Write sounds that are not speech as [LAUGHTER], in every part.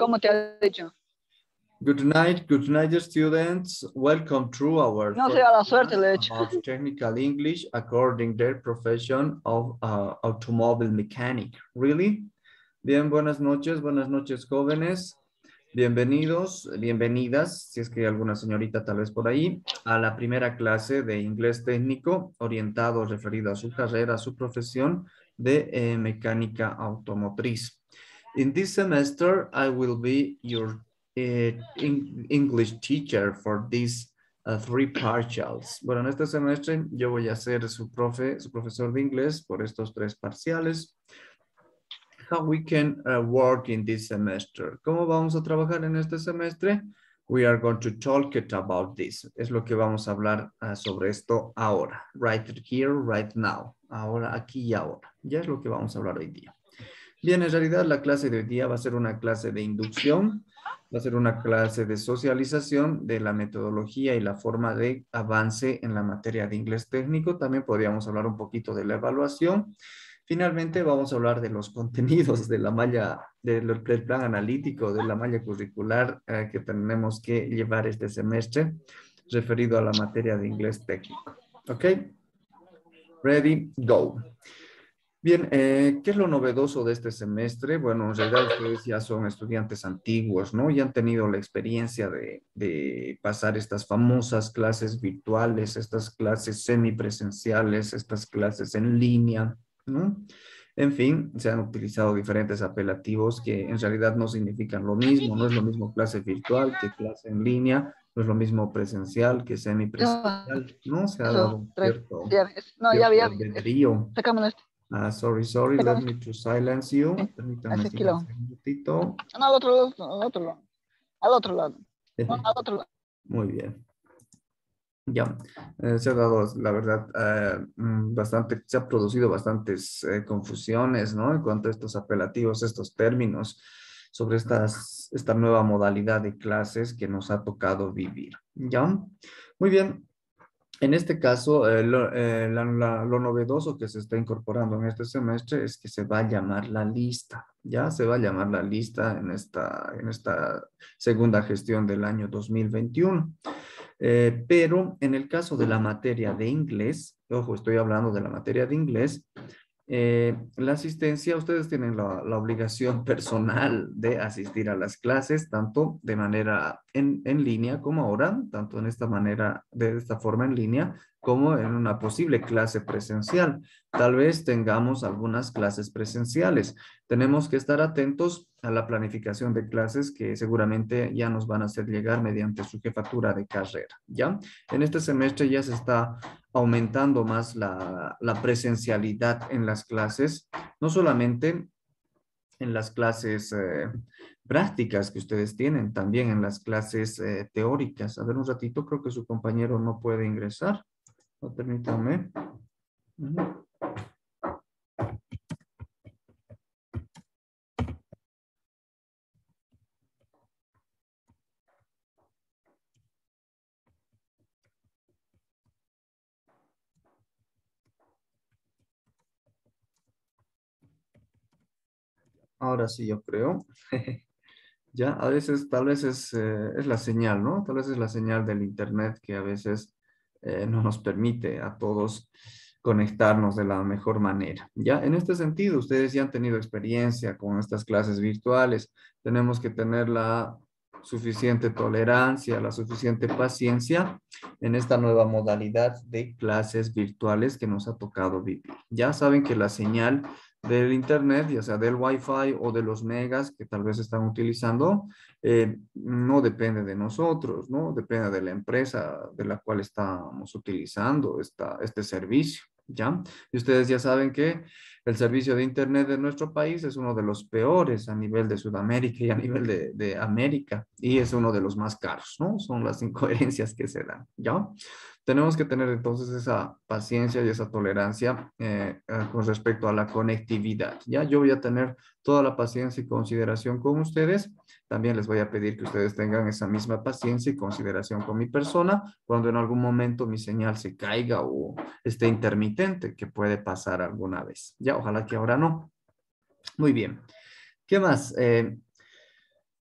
¿Cómo te ha dicho? Good night, good night, students. Welcome to our no suerte, le he of technical English according their profession of uh, automobile mechanic. Really? Bien, buenas noches, buenas noches, jóvenes. Bienvenidos, bienvenidas, si es que hay alguna señorita tal vez por ahí, a la primera clase de inglés técnico orientado, referido a su carrera, a su profesión de eh, mecánica automotriz. In this semester, I will be your eh, English teacher for these eh, three partials. Bueno, en este semestre yo voy a ser su profe, su profesor de inglés por estos tres parciales. How we can eh, work in this semester. ¿Cómo vamos a trabajar en este semestre? We are going to talk it about this. Es lo que vamos a hablar sobre esto ahora. Right here, right now. Ahora, aquí y ahora. Ya es lo que vamos a hablar hoy día. Bien, en realidad la clase de hoy día va a ser una clase de inducción, va a ser una clase de socialización de la metodología y la forma de avance en la materia de inglés técnico. También podríamos hablar un poquito de la evaluación. Finalmente vamos a hablar de los contenidos de la malla, del, plan analítico, de la malla curricular eh, que tenemos que llevar este semestre referido a la materia de inglés técnico. ¿Ok? Ready, go. Bien, eh, ¿qué es lo novedoso de este semestre? Bueno, en realidad ustedes ya son estudiantes antiguos, ¿no? Ya han tenido la experiencia de, pasar estas famosas clases virtuales, estas clases semipresenciales, estas clases en línea, ¿no? En fin, se han utilizado diferentes apelativos que en realidad no significan lo mismo, no es lo mismo clase virtual que clase en línea, no es lo mismo presencial que semipresencial, ¿no? Se ha dado cierto, no, ya había, Ah, sorry, sorry, let me to silence you. Permítame un No, al otro, lado. Al otro lado. al otro lado. Muy bien. Ya, eh, se ha dado, la verdad, eh, mm, bastante, se ha producido bastantes eh, confusiones, ¿no? En cuanto a estos apelativos, estos términos, sobre estas, esta nueva modalidad de clases que nos ha tocado vivir, ¿ya? Muy bien, en este caso, eh, eh, lo, novedoso que se está incorporando en este semestre es que se va a llamar la lista, ya se va a llamar la lista en esta, en esta segunda gestión del año 2021. Eh, pero en el caso de la materia de inglés, ojo, estoy hablando de la materia de inglés, eh, la asistencia, ustedes tienen la, obligación [LAUGHS] personal de asistir a las clases, tanto de manera en, en, línea como ahora, tanto en esta manera, de esta forma en línea, como en una posible clase presencial. Tal vez tengamos algunas clases presenciales. Tenemos que estar atentos a la planificación de clases que seguramente ya nos van a hacer llegar mediante su jefatura de carrera, ¿ya? En este semestre ya se está aumentando más la, la presencialidad en las clases, no solamente en las clases eh, prácticas que ustedes tienen, también en las clases eh, teóricas. A ver, un ratito, creo que su compañero no puede ingresar. permítanme. Ahora sí, yo creo. [LAUGHS] ya, a veces tal vez eh, es, la señal, ¿no? Tal vez es la señal del Internet que a veces eh, no nos permite a todos conectarnos de la mejor manera. Ya, en este sentido, ustedes ya han tenido experiencia con estas clases virtuales. Tenemos que tener la suficiente tolerancia, la suficiente paciencia en esta nueva modalidad de clases virtuales que nos ha tocado vivir. Ya saben que la señal del internet, ya sea del wifi o de los megas que tal vez están utilizando, eh, no depende de nosotros, ¿no? Depende de la empresa de la cual estamos utilizando este servicio, ¿ya? Y ustedes ya saben que el servicio de Internet de nuestro país es uno de los peores a nivel de Sudamérica y a nivel de, América y es uno de los más caros, ¿no? Son las [LAUGHS] incoherencias que se dan, ¿ya? Tenemos que tener entonces esa paciencia y esa tolerancia eh, eh, con respecto a la conectividad, ¿ya? Yo voy a tener toda la paciencia y consideración con ustedes. También les voy a pedir que ustedes tengan esa misma paciencia y consideración con mi persona cuando en algún momento mi señal se caiga o esté intermitente, que puede pasar alguna vez, ¿ya? ojalá que ahora no. Muy bien. ¿Qué más? Eh,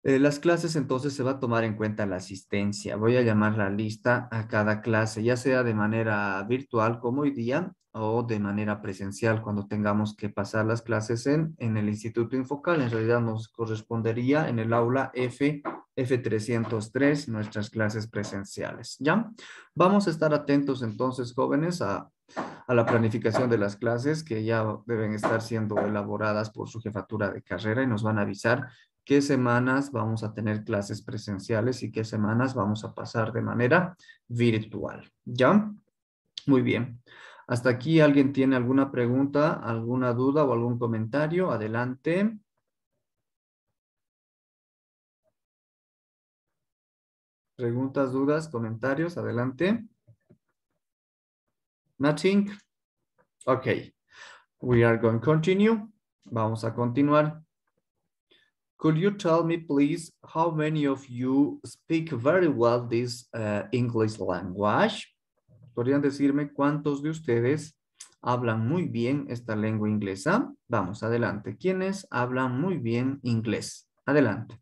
eh, las clases entonces se va a tomar en cuenta la asistencia. Voy a llamar la lista a cada clase, ya sea de manera virtual como hoy día o de manera presencial cuando tengamos que pasar las clases en, en el Instituto Infocal. En realidad nos correspondería en el aula F, F303 nuestras clases presenciales. ¿Ya? Vamos a estar atentos entonces jóvenes a a la planificación de las clases que ya deben estar siendo elaboradas por su jefatura de carrera y nos van a avisar qué semanas vamos a tener clases presenciales y qué semanas vamos a pasar de manera virtual. ¿Ya? Muy bien. Hasta aquí, ¿alguien tiene alguna pregunta, alguna duda o algún comentario? Adelante. Preguntas, dudas, comentarios, adelante. Nothing. Okay. We are going to continue. Vamos a continuar. Could you tell me, please, how many of you speak very well this uh, English language? ¿Podrían decirme cuántos de ustedes hablan muy bien esta lengua inglesa? Vamos, adelante. ¿Quiénes hablan muy bien inglés? Adelante.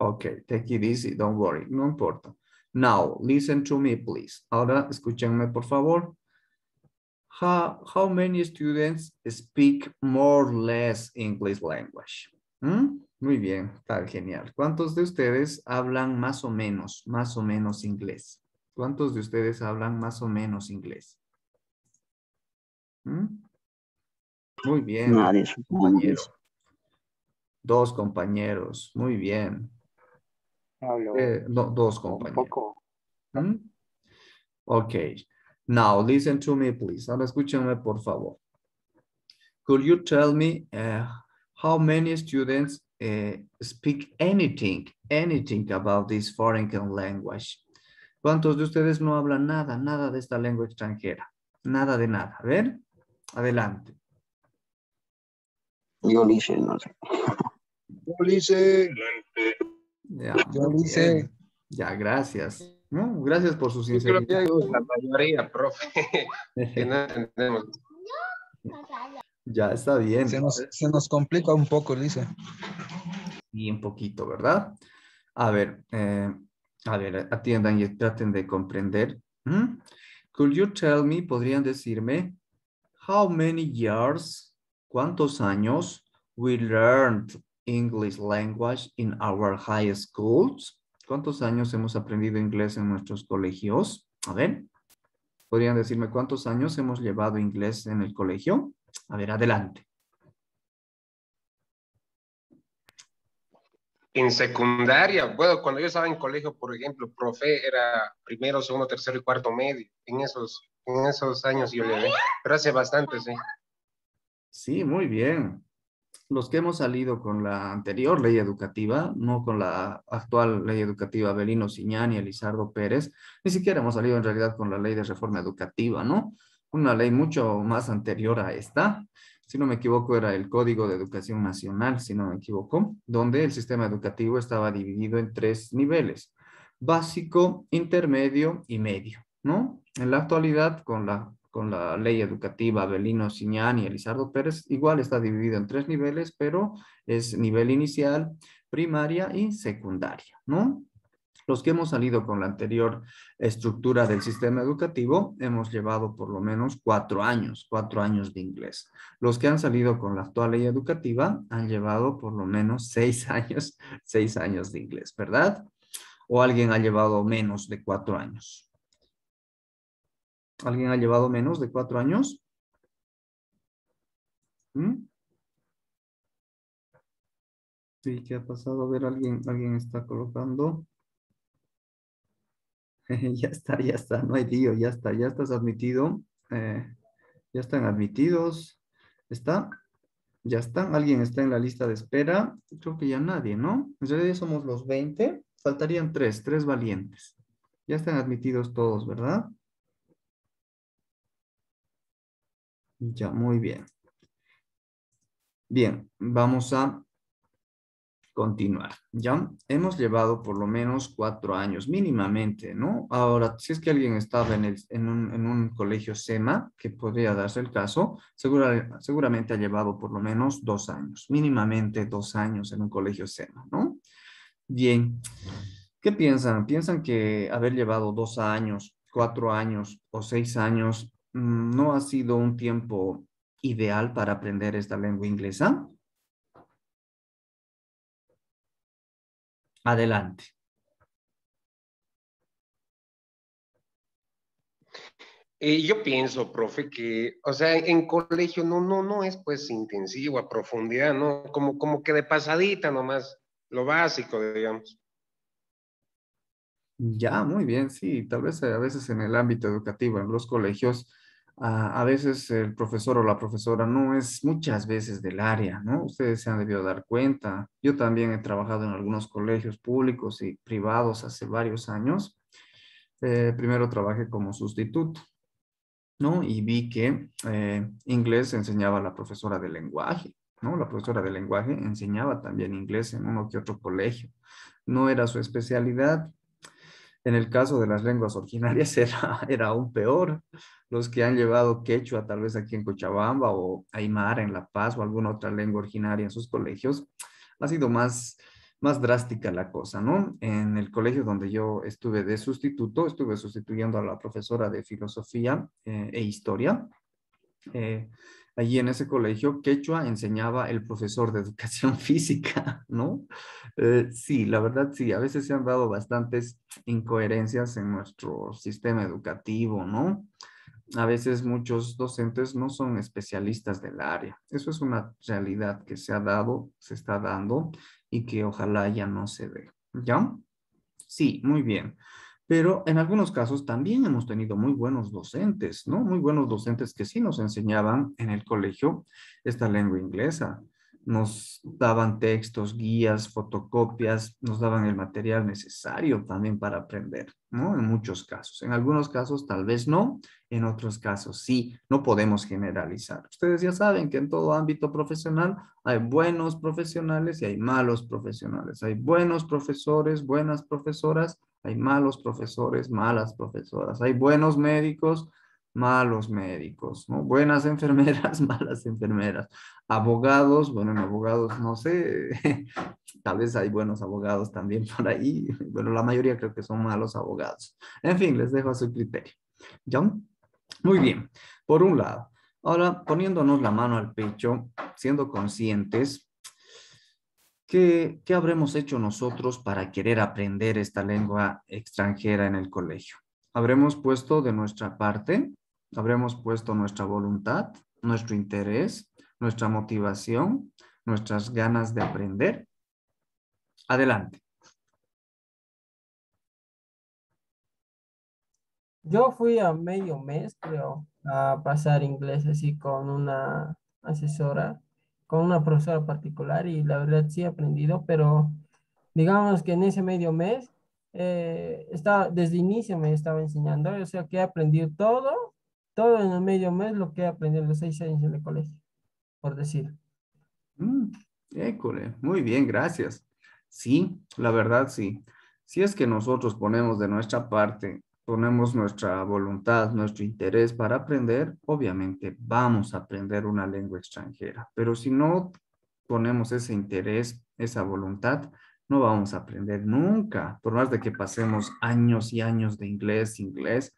Ok, take it easy, don't worry, no importa. Now, listen to me, please. Ahora, escúchenme, por favor. How, many students speak more or less English language? ¿Mm? Muy bien, está genial. ¿Cuántos de ustedes hablan más o menos, más o menos inglés? ¿Cuántos de ustedes hablan más o menos inglés? ¿Mm? Muy bien. Nadie, Dos compañeros, muy bien. Eh, dos compañeros. poco. ¿Mm? Ok. Now, listen to me, please. Ahora escúchenme, por favor. Could you tell me eh, how many students eh, speak anything, anything about this foreign language? ¿Cuántos de ustedes no hablan nada, nada de esta lengua extranjera? Nada de nada. A ver, adelante. Yo, no sé. Yo, Lice, ya, dice, ya, gracias. Gracias por su sinceridad. Yo la mayoría, profe, [LAUGHS] Ya, está bien. Se nos, complica un poco, dice. Y un poquito, ¿verdad? A ver, eh, a ver, atiendan y traten de comprender. ¿Mm? Could you tell me, podrían decirme, how many years, cuántos años we learned English language in our high schools? ¿Cuántos años hemos aprendido inglés en nuestros colegios? A ver, ¿podrían decirme cuántos años hemos llevado inglés en el colegio? A ver, adelante. En secundaria, bueno, cuando yo estaba en colegio, por ejemplo, profe era primero, segundo, tercero y cuarto medio. En esos, en esos años yo llevé, pero hace bastante, sí. Sí, muy bien los que hemos salido con la anterior ley educativa, no con la actual ley educativa Belino Siñán y Elizardo Pérez, ni siquiera hemos salido en realidad con la ley de reforma educativa, ¿no? Una ley mucho más anterior a esta, si no me equivoco, era el Código de Educación Nacional, si no me equivoco, donde el sistema educativo estaba dividido en tres niveles, básico, intermedio y medio, ¿no? En la actualidad, con la con la ley educativa Belino Siñán y Elizardo Pérez, igual está dividido en tres niveles, pero es nivel inicial, primaria y secundaria, ¿no? Los que hemos salido con la anterior estructura del sistema educativo, hemos llevado por lo menos cuatro años, cuatro años de inglés. Los que han salido con la actual ley educativa han llevado por lo menos [LAUGHS] seis años, seis años de inglés, ¿verdad? O alguien ha llevado menos de cuatro años. ¿Alguien ha llevado menos de cuatro años? ¿Mm? Sí, ¿qué ha pasado? A ver, alguien, alguien está colocando. [LAUGHS] ya está, ya está, no hay tío, ya está, ya estás admitido. Eh, ya están admitidos. ¿Está? Ya están. ¿Alguien está en la lista de espera? Creo que ya nadie, ¿no? En realidad somos los 20. Faltarían tres, tres valientes. Ya están admitidos todos, ¿verdad? Ya, muy bien. Bien, vamos a continuar. Ya hemos llevado por lo menos cuatro años mínimamente, ¿no? Ahora, si es que alguien estaba en, en, un, colegio SEMA, que podría darse el caso, seguramente ha llevado por lo menos dos años, mínimamente dos años en un colegio SEMA, ¿no? Bien, ¿qué piensan? ¿Piensan que haber llevado dos años, cuatro años o seis años Mm, no ha sido un tiempo ideal para aprender esta lengua inglesa? Adelante. Eh, yo pienso, profe, que, o sea, en colegio no, no, no es pues intensivo, a profundidad, ¿no? Como, como que de pasadita nomás, lo básico, digamos. Ya, muy bien, sí, tal vez eh, a veces en el ámbito educativo, en los colegios, a, veces el profesor o la profesora no es muchas veces del área, ¿no? Ustedes se han debido dar cuenta. Yo también he trabajado en algunos colegios públicos y privados hace varios años. Eh, primero trabajé como sustituto, ¿no? Y vi que eh, inglés enseñaba la profesora de lenguaje, ¿no? La profesora de lenguaje enseñaba también inglés en uno que otro colegio. No era su especialidad, en el caso de las lenguas originarias [LAUGHS] era, era aún peor. Los que han llevado quechua tal vez aquí en Cochabamba o aymar en La Paz o alguna otra lengua originaria en sus colegios, ha sido más, más drástica la cosa, ¿no? En el colegio donde yo estuve de sustituto, estuve sustituyendo a la profesora de filosofía eh, e historia. Eh, allí en ese colegio, quechua enseñaba el profesor de educación [LAUGHS] física, ¿no? Eh, sí, la verdad sí, a veces se han dado bastantes incoherencias en nuestro sistema educativo, ¿no? A veces muchos docentes no son especialistas del área. Eso es una realidad que se ha dado, se está dando y que ojalá ya no se dé. ¿Ya? Sí, muy bien pero en algunos casos también hemos tenido muy buenos docentes, ¿no? Muy buenos docentes que sí nos enseñaban en el colegio esta lengua inglesa. Nos daban textos, guías, fotocopias, nos daban el material necesario también para aprender, ¿no? En muchos casos. En algunos casos tal vez no, en otros casos sí. No podemos generalizar. Ustedes ya saben que en todo ámbito profesional hay buenos profesionales y hay malos profesionales. Hay buenos profesores, buenas profesoras hay malos profesores, malas profesoras. Hay buenos médicos, malos médicos, Buenas [LAUGHS] enfermeras, malas enfermeras. Abogados, bueno, abogados no sé, [LAUGHS] tal vez hay buenos abogados también [LAUGHS] por ahí. Bueno, la mayoría creo que son malos abogados. En fin, les dejo a su criterio. ¿John? Muy bien, por un lado. Ahora, poniéndonos la mano al pecho, siendo conscientes, ¿Qué, habremos hecho nosotros para querer aprender esta lengua extranjera en el colegio? ¿Habremos puesto de nuestra parte? ¿Habremos puesto nuestra voluntad, nuestro interés, nuestra motivación, nuestras ganas de aprender? Adelante. Yo fui a medio mes, creo, a pasar inglés así con una asesora con una profesora particular y la verdad sí he aprendido, pero digamos que en ese medio mes, eh, desde inicio me estaba enseñando, o sea que he aprendido todo, todo en el medio mes lo que he aprendido en los seis años en el colegio, por decir. Mm, muy bien, gracias. Sí, la verdad sí. Si es que nosotros ponemos de nuestra parte ponemos nuestra voluntad, nuestro interés para aprender, obviamente vamos a aprender una lengua extranjera. Pero si no ponemos ese interés, esa voluntad, no vamos a aprender nunca, por más de que pasemos años y años de inglés, inglés.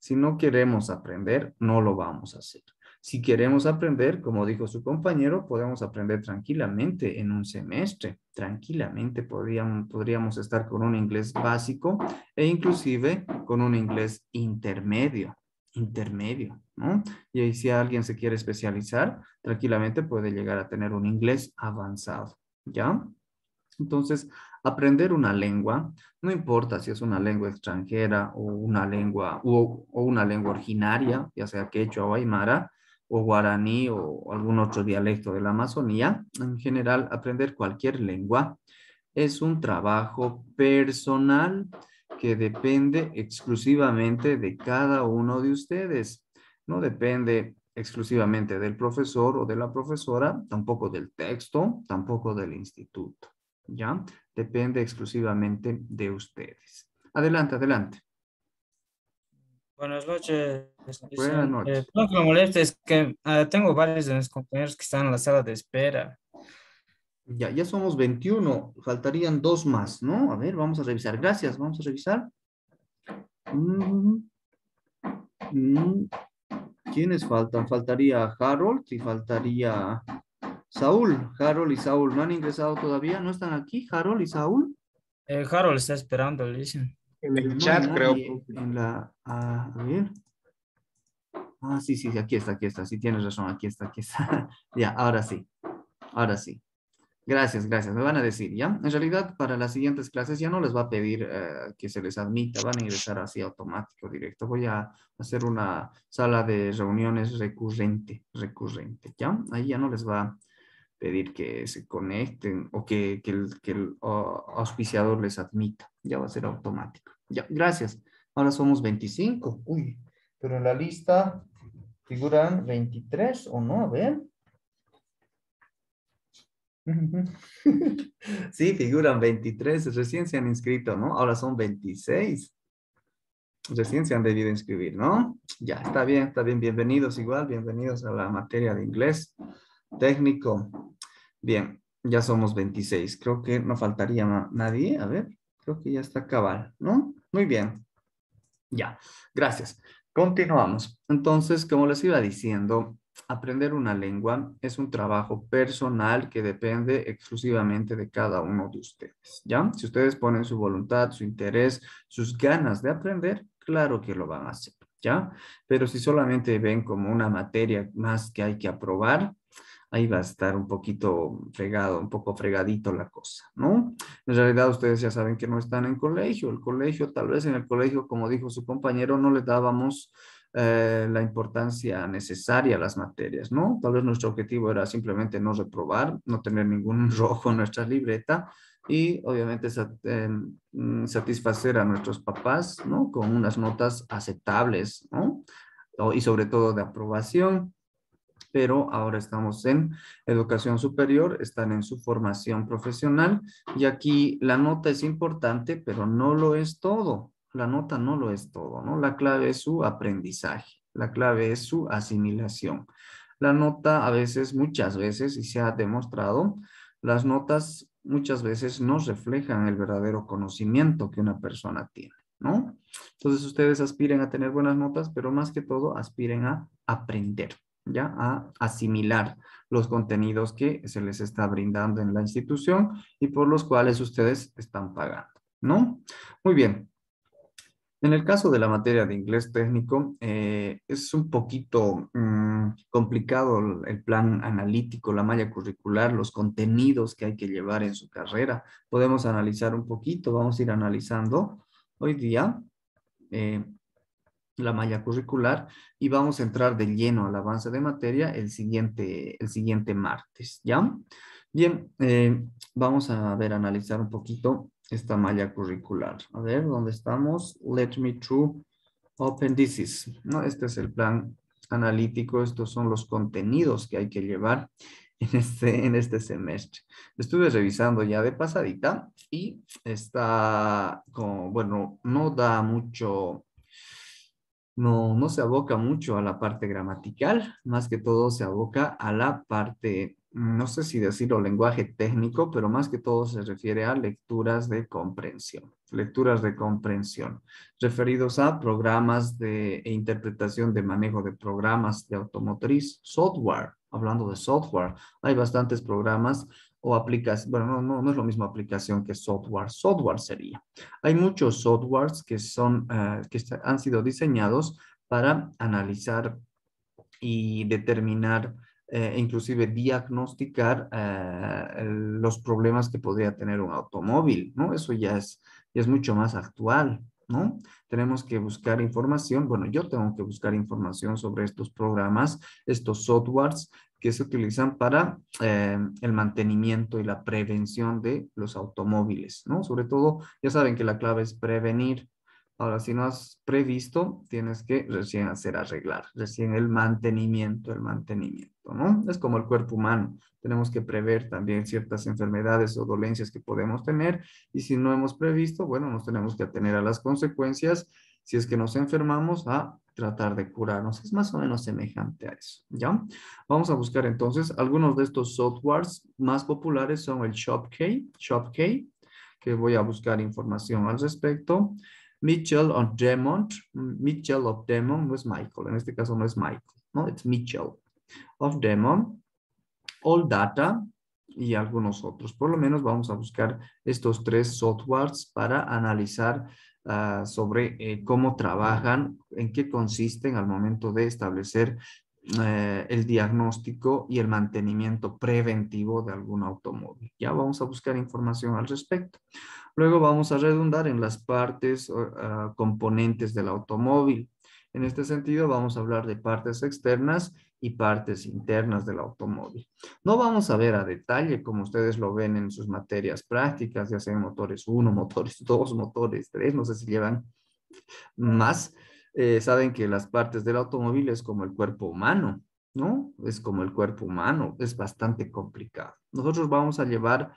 Si no queremos aprender, no lo vamos a hacer. Si queremos aprender, como dijo su compañero, podemos aprender tranquilamente en un semestre. Tranquilamente podríamos, estar con un inglés básico e inclusive con un inglés intermedio intermedio, ¿no? Y ahí si alguien se quiere especializar, tranquilamente puede llegar a tener un inglés avanzado, ¿ya? Entonces, aprender una lengua, no importa si es una lengua extranjera o una lengua, o, una lengua originaria, ya sea quechua o aymara, o guaraní o algún otro dialecto de la Amazonía, en general aprender cualquier lengua es un trabajo personal que depende exclusivamente de cada uno de ustedes. No depende exclusivamente del profesor o de la profesora, tampoco del texto, tampoco del instituto. ¿Ya? Depende exclusivamente de ustedes. Adelante, adelante. Buenas noches. Buenas eh, noches. lo me molesta es que ah, tengo varios de mis compañeros que están en la sala de espera. Ya, ya somos 21, faltarían dos más, ¿no? A ver, vamos a revisar. Gracias, vamos a revisar. Mm, mm, ¿Quiénes faltan? Faltaría Harold y faltaría Saúl. Harold y Saúl, ¿no han ingresado todavía? ¿No están aquí, Harold y Saúl? Eh, Harold está esperando, le dicen. En el chat, creo. a Ah, sí, sí, aquí está, aquí está. Sí, tienes razón, aquí está, aquí está. [LAUGHS] ya, ahora sí. Ahora sí. Gracias, gracias. Me van a decir, ¿ya? En realidad, para las siguientes clases ya no les va a pedir eh, que se les admita, van a ingresar así automático, directo. Voy a hacer una sala de reuniones recurrente, recurrente, ¿ya? Ahí ya no les va a pedir que se conecten o que, el, el ah, auspiciador les admita. Ya va a ser automático. Ya, gracias. Ahora somos 25. Uy, pero en la lista figuran 23 o no, a ver. [LAUGHS] Sí, figuran 23, recién se han inscrito, ¿no? Ahora son 26. Recién se han debido inscribir, ¿no? Ya, está bien, está bien. Bienvenidos igual, bienvenidos a la materia de inglés técnico. Bien, ya somos 26. Creo que no faltaría nadie. A ver, creo que ya está cabal, ¿no? Muy bien. Ya, gracias. Continuamos. Entonces, como les iba diciendo, aprender una lengua es un trabajo personal que depende exclusivamente de cada uno de ustedes, ¿ya? Si ustedes ponen su voluntad, su interés, sus ganas de aprender, claro que lo van a hacer, ¿ya? Pero si solamente ven como una materia más que hay que aprobar, ahí va a estar un poquito fregado, un poco fregadito la cosa, ¿no? En realidad ustedes ya saben que no están en colegio, el colegio tal vez en el colegio, como dijo su compañero, no le dábamos eh, la importancia necesaria a las materias, ¿no? Tal vez nuestro objetivo era simplemente no reprobar, no tener ningún [LAUGHS] rojo en nuestra libreta y obviamente em, mm, satisfacer a nuestros papás, ¿no? Con unas notas aceptables, ¿no? Y sobre todo de aprobación pero ahora estamos en educación superior, están en su formación profesional y aquí la nota es importante, pero no lo es todo. La nota no lo es todo, ¿no? La clave es su aprendizaje, la clave es su asimilación. La nota a veces, muchas veces, y se ha demostrado, las notas muchas veces no reflejan el verdadero conocimiento que una persona tiene, ¿no? Entonces ustedes aspiren a tener buenas notas, pero más que todo aspiren a aprender. ¿ya? a asimilar los contenidos que se les está brindando en la institución y por los cuales ustedes están pagando, ¿no? Muy bien. En el caso de la materia de inglés técnico, eh, es un poquito mm, complicado el plan analítico, la malla curricular, los contenidos que hay que llevar en su carrera. Podemos analizar un poquito, vamos a ir analizando hoy día eh, la malla curricular y vamos a entrar de lleno al avance de materia el siguiente, el siguiente martes, ¿ya? Bien, eh, vamos a ver, analizar un poquito esta malla curricular. A ver, ¿dónde estamos? Let me through appendices. ¿no? Este es el plan analítico, estos son los contenidos que hay que llevar en este, en este semestre. Estuve revisando ya de pasadita y está, como, bueno, no da mucho no, no se aboca mucho a la parte gramatical, más que todo se aboca a la parte, mm, no sé si decirlo lenguaje técnico, pero más que todo se refiere a lecturas de comprensión, lecturas de comprensión, referidos a programas de e interpretación de manejo de programas de automotriz, software, hablando de software, hay bastantes programas o aplicas, bueno, no, no, es lo mismo aplicación que software, software sería. Hay muchos softwares que, son, eh, que han sido diseñados para analizar y determinar, eh, inclusive diagnosticar eh, los problemas que podría tener un automóvil, ¿no? Eso ya es, es mucho más actual, ¿no? Tenemos que buscar información, bueno, yo tengo que buscar información sobre estos programas, estos softwares, que se utilizan para eh, el mantenimiento y la prevención de los automóviles, ¿no? Sobre todo, ya saben que la clave es prevenir. Ahora, si no has previsto, tienes que recién hacer arreglar, recién el mantenimiento, el mantenimiento, ¿no? Es como el cuerpo humano. Tenemos que prever también ciertas enfermedades o dolencias que podemos tener y si no hemos previsto, bueno, nos tenemos que atener a las consecuencias si es que nos enfermamos, a tratar de curarnos. Es más o menos semejante a eso, ¿ya? Vamos a buscar entonces, algunos de estos softwares más populares son el ShopKey, ShopKey, que voy a buscar información al respecto. Mitchell of Demon. Mitchell of Demon no es Michael, en este caso no es Michael, ¿no? Es Mitchell of Demon. All Data y algunos otros. Por lo menos vamos a buscar estos tres softwares para analizar Ah, sobre eh, cómo trabajan, en qué consisten al momento de establecer eh, el diagnóstico y el mantenimiento preventivo de algún automóvil. Ya vamos a buscar información al respecto. Luego vamos a redundar en las partes ah, componentes del automóvil. En este sentido, vamos a hablar de partes externas y partes internas del automóvil. No vamos a ver a detalle como ustedes lo ven en sus materias prácticas, ya sean motores 1, motores 2, motores 3, no sé si llevan más. Eh, saben que las partes del automóvil es como el cuerpo humano, ¿no? Es como el cuerpo humano, es bastante complicado. Nosotros vamos a llevar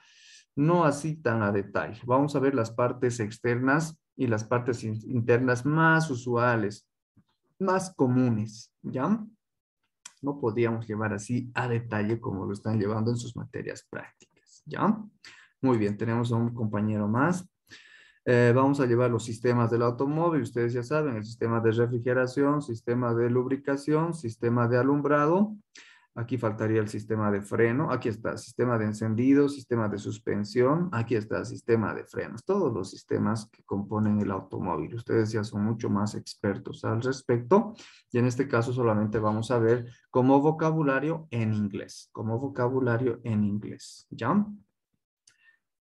no así tan a detalle. Vamos a ver las partes externas y las partes internas más usuales, más comunes, ¿ya? no podíamos llevar así a detalle como lo están llevando en sus materias prácticas, ¿ya? Muy bien, tenemos a un compañero más. Eh, vamos a llevar los sistemas del automóvil, ustedes ya saben, el sistema de refrigeración, sistema de lubricación, sistema de alumbrado, Aquí faltaría el sistema de freno. Aquí está sistema de encendido, sistema de suspensión. Aquí está sistema de frenos. Todos los sistemas que componen el automóvil. Ustedes ya son mucho más expertos al respecto. Y en este caso solamente vamos a ver como vocabulario en inglés. Como vocabulario en inglés. ¿Ya?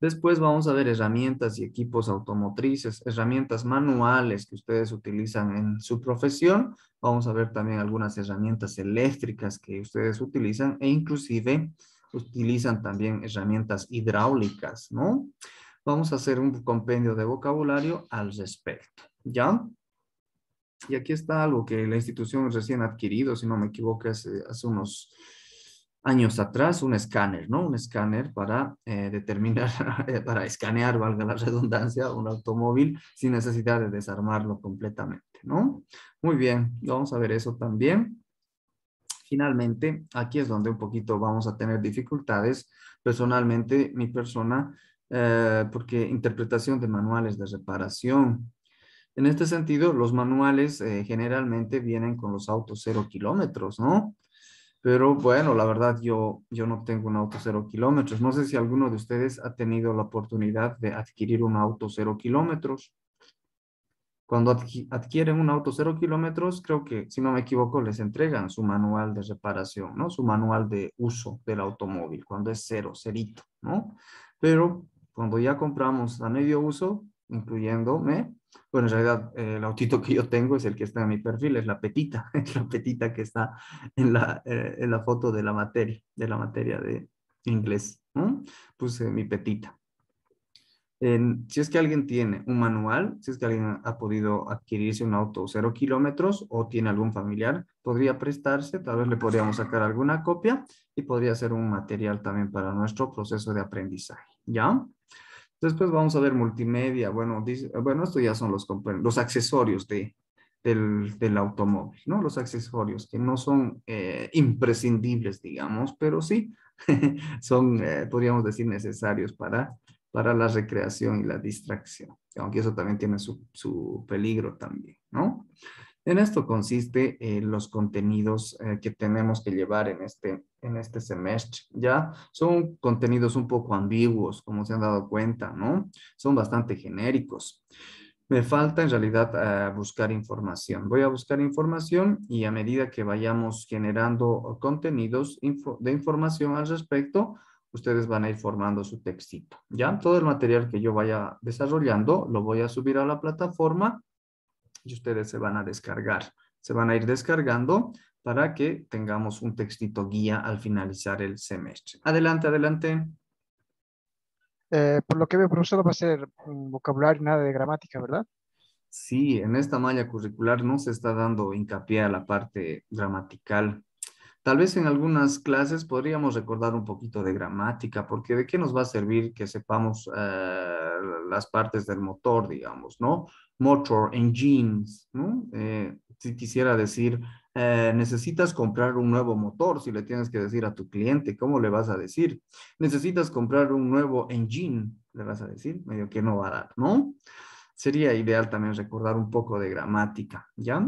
Después vamos a ver herramientas y equipos automotrices, herramientas manuales que ustedes utilizan en su profesión. Vamos a ver también algunas herramientas eléctricas que ustedes utilizan e inclusive utilizan también herramientas hidráulicas, ¿no? Vamos a hacer un compendio de vocabulario al respecto, ¿ya? Y aquí está algo que la institución recién adquirido, si no me equivoco, hace, hace unos años atrás un escáner, ¿no? Un escáner para eh, determinar, [LAUGHS] para escanear, valga la redundancia, un automóvil sin necesidad de desarmarlo completamente, ¿no? Muy bien, vamos a ver eso también. Finalmente, aquí es donde un poquito vamos a tener dificultades. Personalmente, mi persona, eh, porque interpretación de manuales de reparación, en este sentido, los manuales eh, generalmente vienen con los autos cero kilómetros, ¿no? Pero bueno, la verdad yo, yo no tengo un auto cero kilómetros. No sé si alguno de ustedes ha tenido la oportunidad de adquirir un auto cero kilómetros. Cuando adquieren un auto cero kilómetros, creo que, si no me equivoco, les entregan su manual de reparación, ¿no? Su manual de uso del automóvil, cuando es cero, cerito, ¿no? Pero cuando ya compramos a medio uso, incluyéndome, bueno, en realidad el autito que yo tengo es el que está en mi perfil, es la petita, [LAUGHS] es la petita que está en la, eh, en la foto de la materia, de la materia de inglés. ¿no? Puse mi petita. si es que alguien tiene un manual, si es que alguien ha podido adquirirse un auto cero kilómetros o tiene algún familiar, podría prestarse, tal vez le podríamos sacar alguna copia y podría ser un material también para nuestro proceso de aprendizaje, ¿ya? Después vamos a ver multimedia. Bueno, dice, bueno esto ya son los, los accesorios de, del, automóvil, ¿no? Los accesorios que no son eh, imprescindibles, digamos, pero sí [LAUGHS] son, eh, podríamos decir, necesarios para, para la recreación y la distracción. Aunque eso también tiene su, su peligro también, ¿no? En esto consiste eh, los contenidos eh, que tenemos que llevar en este, en este semestre, ¿ya? Son contenidos un poco ambiguos, como se han dado cuenta, ¿no? Son bastante genéricos. Me falta en realidad ah, buscar información. Voy a buscar información y a medida que vayamos generando contenidos de información al respecto, ustedes van a ir formando su textito, ¿ya? Todo el material que yo vaya desarrollando lo voy a subir a la plataforma y ustedes se van a descargar. Se van a ir descargando para que tengamos un textito guía al finalizar el semestre. Adelante, adelante. Eh, por lo que veo, profesor, va a ser mm, vocabulario nada de gramática, ¿verdad? Sí, en esta malla curricular no se está dando hincapié a la parte gramatical. Tal vez en algunas clases podríamos recordar un poquito de gramática, porque ¿de qué nos va a servir que sepamos eh, las partes del motor, digamos, no? motor, engines, ¿no? Eh, si quisiera decir, eh, necesitas comprar un nuevo motor, si le tienes que decir a tu cliente, ¿cómo le vas a decir? Necesitas comprar un nuevo engine, le vas a decir, medio que no va a dar, ¿no? Sería ideal también recordar un poco de gramática, ¿ya?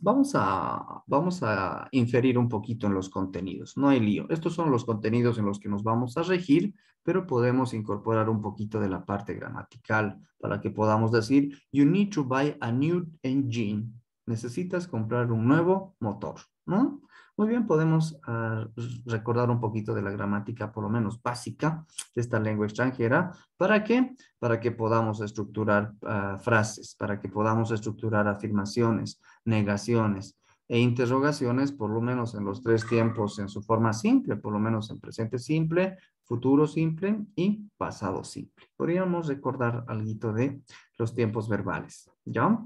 vamos a, vamos a inferir un poquito en los contenidos, no hay lío. Estos son los contenidos en los que nos vamos a regir, pero podemos incorporar un poquito de la parte gramatical para que podamos decir, you need to buy a new engine. Necesitas comprar un nuevo motor, ¿no? Muy bien, podemos ah, recordar un poquito de la gramática, por lo menos básica, de esta lengua extranjera. ¿Para qué? Para que podamos estructurar ah, frases, para que podamos estructurar afirmaciones, negaciones e interrogaciones, por lo menos en los tres tiempos, en su forma simple, por lo menos en presente simple, futuro simple y pasado simple. Podríamos recordar algo de los tiempos verbales, ¿ya?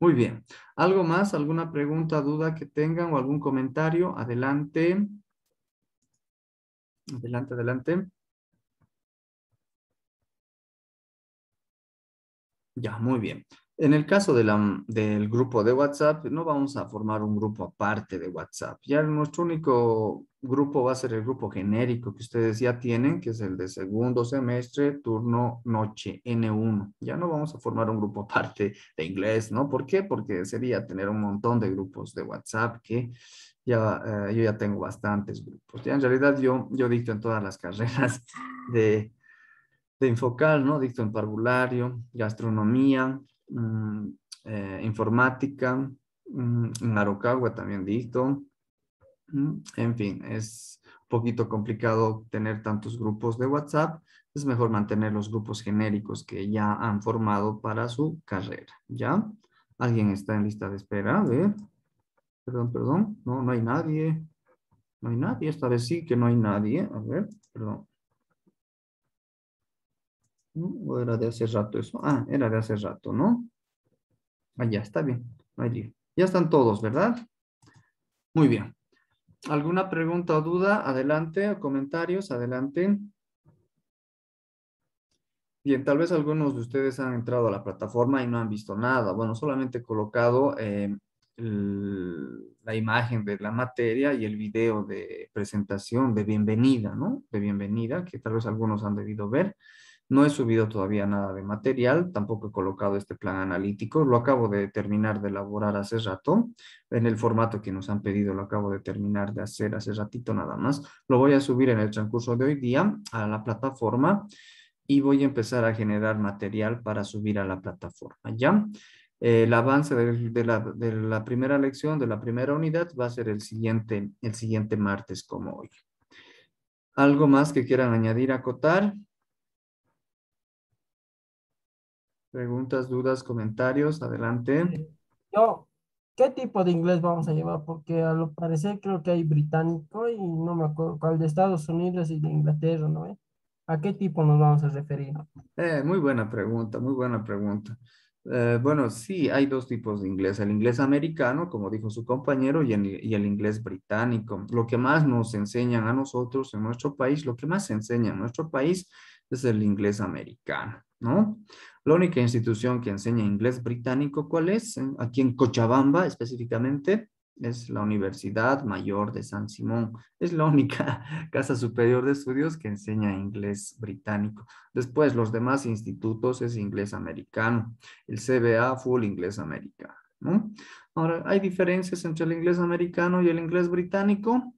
Muy bien. ¿Algo más? ¿Alguna pregunta, duda que tengan o algún comentario? Adelante. Adelante, adelante. Ya, muy bien. En el caso de la, del grupo de WhatsApp, no vamos a formar un grupo aparte de WhatsApp. Ya nuestro único grupo va a ser el grupo genérico que ustedes ya tienen, que es el de segundo semestre, turno noche, N1. Ya no vamos a formar un grupo [LAUGHS] aparte de inglés, ¿no? ¿Por qué? Porque sería tener un montón de grupos de WhatsApp que ya, eh, yo ya tengo bastantes grupos. Ya en realidad yo, yo dicto en todas las [LAUGHS] carreras de, de ¿no? Dicto en parvulario, gastronomía, Mm, eh, informática, mm, también listo. Mm, en fin, es un poquito complicado tener tantos grupos de WhatsApp. Es mejor mantener los grupos genéricos que ya han formado para su carrera, ¿ya? ¿Alguien está en lista de espera? A ver. Perdón, perdón. No, no hay nadie. No hay nadie. Esta vez sí que no hay nadie. A ver, perdón. ¿O era de hace rato eso? Ah, era de hace rato, ¿no? Allá, ah, está bien, allí. Ya están todos, ¿verdad? Muy bien. ¿Alguna pregunta o duda? Adelante, comentarios, adelante. Bien, tal vez algunos de ustedes han entrado a la plataforma y no han visto nada. Bueno, solamente he colocado em, la imagen de la materia y el video de presentación de bienvenida, ¿no? De bienvenida, que tal vez algunos han debido ver. No he subido todavía nada de material, tampoco he colocado este plan analítico, lo acabo de terminar de elaborar hace rato, en el formato que nos han pedido lo acabo de terminar de hacer hace ratito nada más. Lo voy a subir en el transcurso de hoy día a la plataforma y voy a empezar a generar material para subir a la plataforma, ¿ya? El avance de, la, primera lección, de la primera unidad, va a ser el siguiente, el siguiente martes como hoy. ¿Algo más que quieran añadir, acotar? Preguntas, dudas, comentarios, adelante. Yo, ¿qué tipo de inglés vamos a llevar? Porque a lo parecer creo que hay británico y no me acuerdo cuál de Estados Unidos y de Inglaterra, ¿no? ¿A qué tipo nos vamos a referir? Eh, muy buena pregunta, muy buena pregunta. Eh, bueno, sí, hay dos tipos de inglés, el inglés americano, como dijo su compañero, y, y, el inglés británico. Lo que más nos enseñan a nosotros en nuestro país, lo que más se enseña en nuestro país es el inglés americano. ¿no? La única institución que enseña inglés británico, ¿cuál es? Eh, aquí en Cochabamba específicamente, es la Universidad Mayor de San Simón. Es la única [LAUGHS] casa superior de estudios que enseña inglés británico. Después, los demás institutos es inglés americano. El CBA, full inglés americano. ¿no? Ahora, ¿hay diferencias entre el inglés americano y el inglés británico?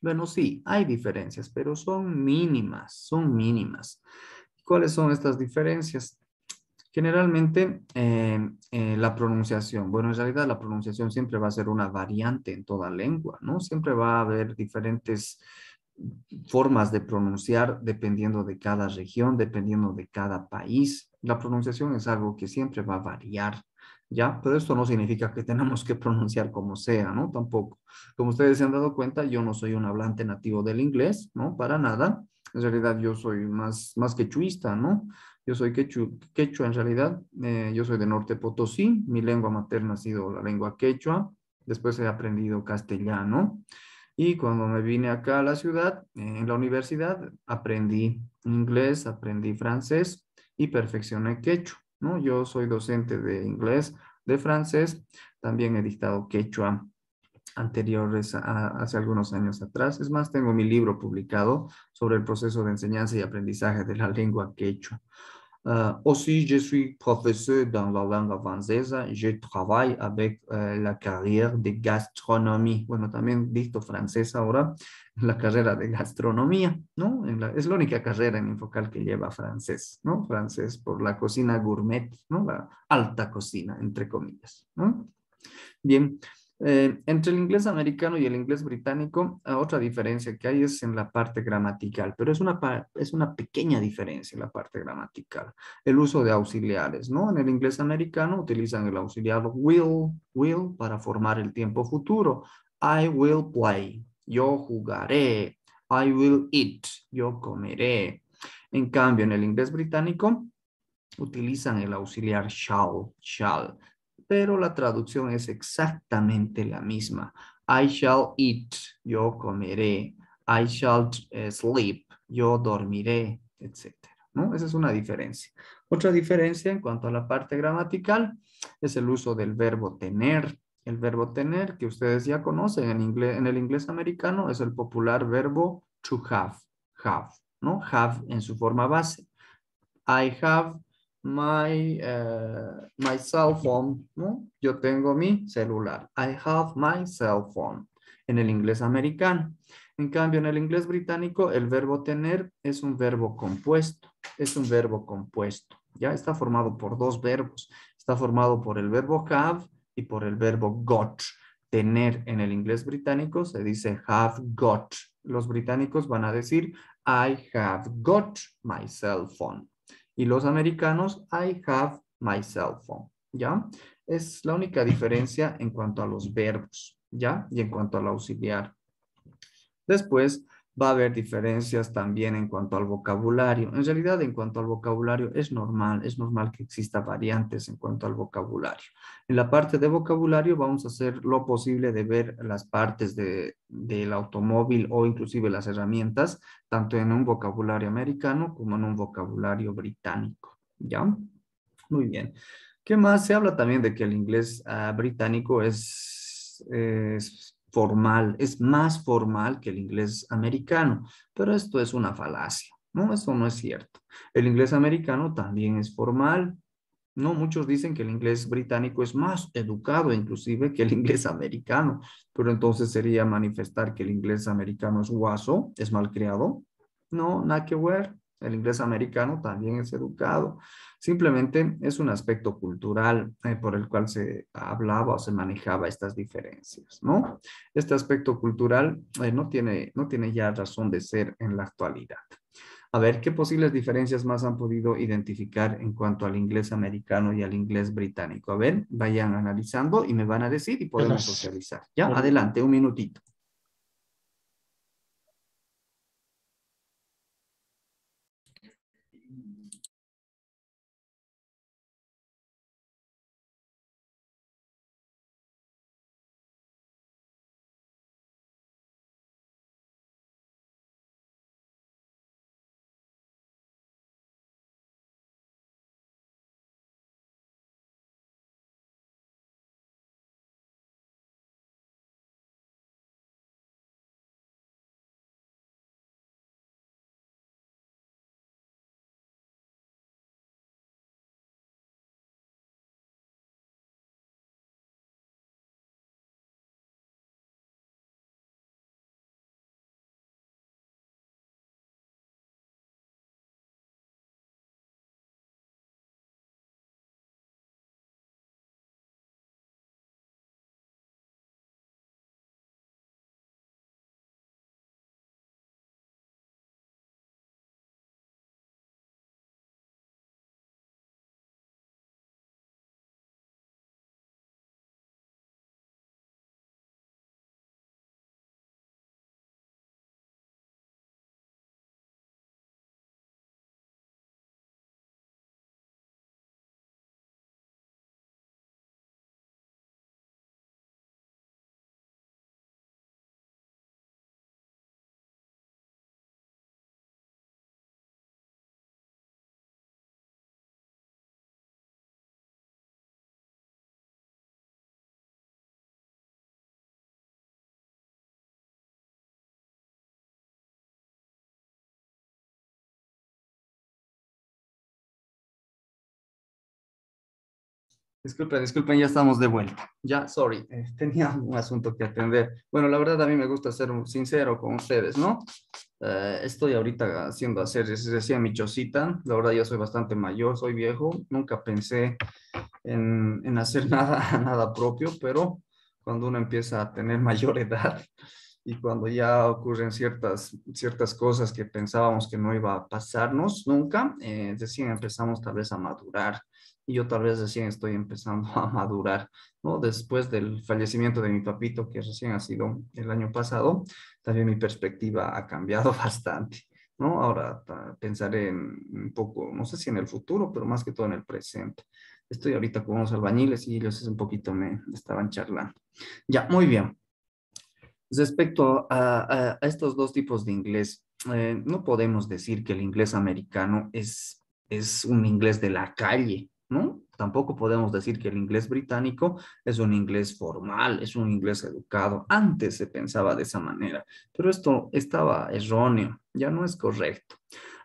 Bueno, sí, hay diferencias, pero son mínimas, son mínimas. ¿Cuáles son estas diferencias? Generalmente eh, eh, la pronunciación, bueno, en realidad la pronunciación siempre va a ser una variante en toda lengua, ¿no? Siempre va a haber diferentes formas de pronunciar dependiendo de cada región, dependiendo de cada país. La pronunciación es algo que siempre va a variar, ¿ya? Pero esto no significa que tenemos que pronunciar como sea, ¿no? Tampoco. Como ustedes se han dado cuenta, yo no soy un hablante nativo del inglés, ¿no? Para nada en realidad yo soy más, más quechuista, ¿no? Yo soy quechu, quechua en realidad, eh, yo soy de Norte Potosí, mi lengua materna ha sido la lengua quechua, después he aprendido castellano y cuando me vine acá a la ciudad, en la universidad, aprendí inglés, aprendí francés y perfeccioné quechua, ¿no? Yo soy docente de inglés, de francés, también he dictado quechua anteriores hace algunos años atrás. Es más, tengo mi libro publicado sobre el proceso de enseñanza y aprendizaje de la lengua quechua. Ah, o oh, aussi, je suis professeur dans la langue francesa. Je travaille avec eh, la carrera de gastronomía. Bueno, también visto francés ahora, la carrera de gastronomía, ¿no? es la única carrera en Infocal que lleva francés, ¿no? Francés por la cocina gourmet, ¿no? La alta cocina, entre comillas, ¿no? Bien, eh, entre el inglés americano y el inglés británico, ah, otra diferencia que hay es en la parte gramatical, pero es una, es una pequeña diferencia en la parte gramatical. El uso de auxiliares, ¿no? En el inglés americano utilizan el auxiliar will, will para formar el tiempo futuro. I will play, yo jugaré. I will eat, yo comeré. En cambio, en el inglés británico utilizan el auxiliar shall, shall pero la traducción es exactamente la misma. I shall eat, yo comeré. I shall eh, sleep, yo dormiré, etc. Esa es una diferencia. Otra diferencia en cuanto a la parte gramatical es el uso del verbo tener. El verbo tener, que ustedes ya conocen en, en el inglés americano, es el popular verbo to have, have, ¿no? Have en su forma base. I have, my, eh, my cell phone, Yo tengo mi celular. I have my cell phone en el inglés americano. En cambio, en el inglés británico, el verbo tener es un verbo compuesto. Es un verbo compuesto. Ya está formado por dos verbos. Está formado por el verbo have y por el verbo got. Tener en el inglés británico se dice have got. Los británicos van a decir I have got my cell phone y los americanos, I have my cell phone, ¿ya? Es la única diferencia en cuanto a los verbos, ¿ya? Y en cuanto al auxiliar. Después, va a haber diferencias también en cuanto al vocabulario. En realidad, en cuanto al vocabulario, es normal, es normal que exista variantes en cuanto al vocabulario. En la parte de vocabulario vamos a hacer lo posible de ver las partes del automóvil o inclusive las herramientas, tanto en un vocabulario americano como en un vocabulario británico. ¿Ya? Muy bien. ¿Qué más? Se habla también de que el inglés ah, británico es, es formal, es más formal que el inglés americano, pero esto es una falacia, ¿no? eso no es cierto. El inglés americano también es formal, ¿no? Muchos dicen que el inglés británico es más educado inclusive que el inglés americano, pero entonces sería manifestar que el inglés americano es guaso, es mal malcriado. No, nada que ver, el inglés americano también es educado. Simplemente es un aspecto cultural eh, por el cual se hablaba o se manejaba estas diferencias, ¿no? Este aspecto cultural eh, no, tiene, no tiene ya razón de ser en la actualidad. A ver, ¿qué posibles diferencias más han podido identificar en cuanto al inglés americano y al inglés británico? A ver, vayan analizando y me van a decir y podemos socializar. Ya, adelante, un minutito. Disculpen, disculpen, ya estamos de vuelta. Ya, sorry, eh, [LAUGHS] tenía un asunto que atender. Bueno, la verdad a mí me gusta ser sincero con ustedes, ¿no? Eh, estoy ahorita haciendo hacer, les decía mi chocita, la verdad yo soy bastante mayor, soy viejo, nunca pensé en, hacer [LAUGHS] nada, nada propio, pero cuando uno empieza a tener [LAUGHS] mayor edad y cuando ya ocurren ciertas, ciertas cosas que pensábamos que no iba a pasarnos nunca, es eh, decir, empezamos tal vez a madurar y yo tal vez recién estoy empezando [LAUGHS] a madurar, ¿no? Después del fallecimiento de mi papito, que recién ha sido el año pasado, también mi perspectiva ha cambiado [LAUGHS] bastante, ¿no? Ahora pensaré en un poco, no sé si en el futuro, pero más que todo en el presente. Estoy ahorita con unos albañiles y ellos un poquito me estaban charlando. Ya, muy bien. Respecto a, estos dos tipos de inglés, eh, no podemos decir que el inglés americano es, es un inglés de la calle, ¿no? Tampoco podemos decir que el inglés británico es un inglés formal, es un inglés educado. Antes se pensaba de esa manera, pero esto estaba erróneo, ya no es correcto.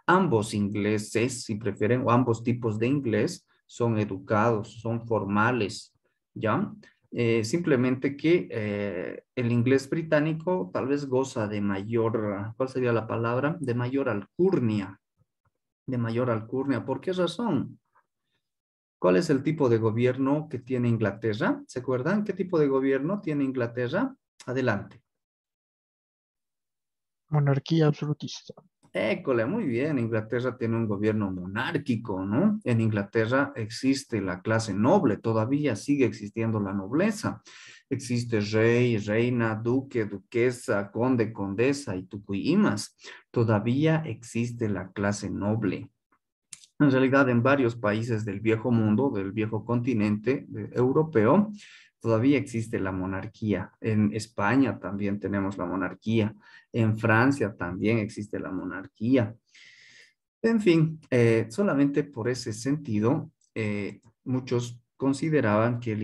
Ambos ingleses, si prefieren, o ambos tipos de inglés son educados, son formales, ¿ya? Eh, simplemente que eh, el inglés británico tal vez goza de mayor, ¿cuál sería la palabra? De mayor alcurnia, de mayor alcurnia. ¿Por qué razón? ¿Cuál es el tipo de gobierno que tiene Inglaterra? ¿Se acuerdan qué tipo de gobierno tiene Inglaterra? Adelante. Monarquía absolutista. École, muy bien. Inglaterra tiene un gobierno monárquico, ¿no? En Inglaterra existe la clase noble, todavía sigue existiendo la nobleza. Existe rey, reina, duque, duquesa, conde, condesa y tucuyimas, Todavía existe la clase noble en realidad en varios países del viejo mundo, del viejo continente europeo, todavía existe la monarquía. En España también tenemos la monarquía. En Francia también existe la monarquía. En fin, eh, solamente por ese sentido, eh, muchos consideraban que el